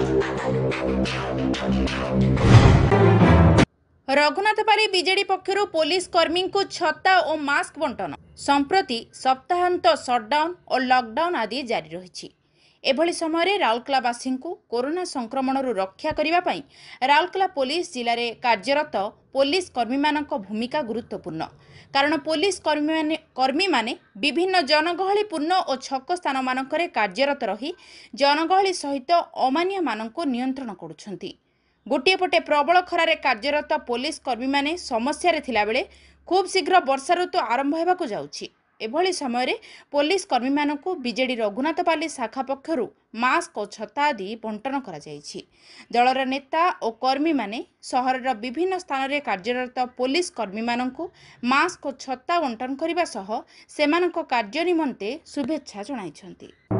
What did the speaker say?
ରଘୁନାଥ ପାରି ବିଜେଡି ପକ୍ଷରୁ ପୋଲିସ କର୍ମୀଙ୍କୁ ଛତା ଓ ମାସ୍କ ବଣ୍ଟନ ସମ୍ପ୍ରତି ସପ୍ତାହାନ୍ତ ସଟ୍ଡାଉନ୍ ଓ ଲକ୍ଡାଉନ୍ ଆଦି ଜାରି ରହିଛି ଏଭଳି ସମୟରେ ରାଉରକେଲାବାସୀଙ୍କୁ କରୋନା ସଂକ୍ରମଣରୁ ରକ୍ଷା କରିବା ପାଇଁ ରାଉରକେଲା ପୋଲିସ ଜିଲ୍ଲାରେ କାର୍ଯ୍ୟରତ ପୋଲିସ କର୍ମୀମାନଙ୍କ ଭୂମିକା ଗୁରୁତ୍ୱପୂର୍ଣ୍ଣ କାରଣ ପୋଲିସ କର୍ମୀମାନେ କର୍ମୀମାନେ ବିଭିନ୍ନ ଜନଗହଳିପୂର୍ଣ୍ଣ ଓ ଛକ ସ୍ଥାନମାନଙ୍କରେ କାର୍ଯ୍ୟରତ ରହି ଜନଗହଳି ସହିତ ଅମାନିଆମାନଙ୍କୁ ନିୟନ୍ତ୍ରଣ କରୁଛନ୍ତି ଗୋଟିଏ ପଟେ ପ୍ରବଳ ଖରାରେ କାର୍ଯ୍ୟରତ ପୋଲିସ କର୍ମୀମାନେ ସମସ୍ୟାରେ ଥିଲାବେଳେ ଖୁବ୍ ଶୀଘ୍ର ବର୍ଷା ଋତୁ ଆରମ୍ଭ ହେବାକୁ ଯାଉଛି ଏଭଳି ସମୟରେ ପୋଲିସ କର୍ମୀମାନଙ୍କୁ ବିଜେଡି ରଘୁନାଥପାଲି ଶାଖା ପକ୍ଷରୁ ମାସ୍କ ଓ ଛତା ଆଦି ବଣ୍ଟନ କରାଯାଇଛି ଦଳର ନେତା ଓ କର୍ମୀମାନେ ସହରର ବିଭିନ୍ନ ସ୍ଥାନରେ କାର୍ଯ୍ୟରତ ପୋଲିସ କର୍ମୀମାନଙ୍କୁ ମାସ୍କ ଓ ଛତା ବଣ୍ଟନ କରିବା ସହ ସେମାନଙ୍କ କାର୍ଯ୍ୟ ନିମନ୍ତେ ଶୁଭେଚ୍ଛା ଜଣାଇଛନ୍ତି